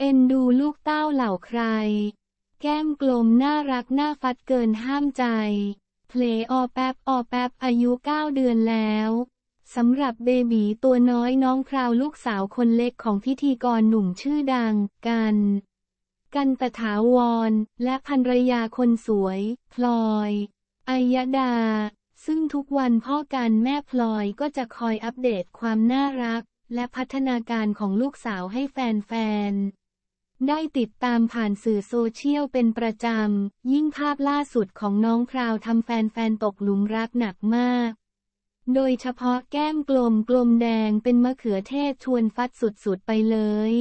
เอ็นดูลูกเต้าเหล่าใคร แก้มกลมน่ารัก น่าฟัดเกินห้ามใจ เพลออแป๊บออแป๊บ อายุเก้าเดือนแล้ว สำหรับเบบีตัวน้อยน้องคราวลูกสาวคนเล็กของพิธีกรหนุ่มชื่อดังกัน กันตถาวร และภรรยาคนสวย พลอยอายดา ซึ่งทุกวันพ่อกันแม่พลอยก็จะคอยอัปเดตความน่ารัก และพัฒนาการของลูกสาวให้แฟนๆได้ติดตามผ่านสื่อโซเชียลเป็นประจำ ยิ่งภาพล่าสุดของน้องพราวทำแฟนๆตกหลุมรักหนักมาก โดยเฉพาะแก้มกลมกลมแดง เป็นมะเขือเทศชวนฟัดสุดๆ ไปเลย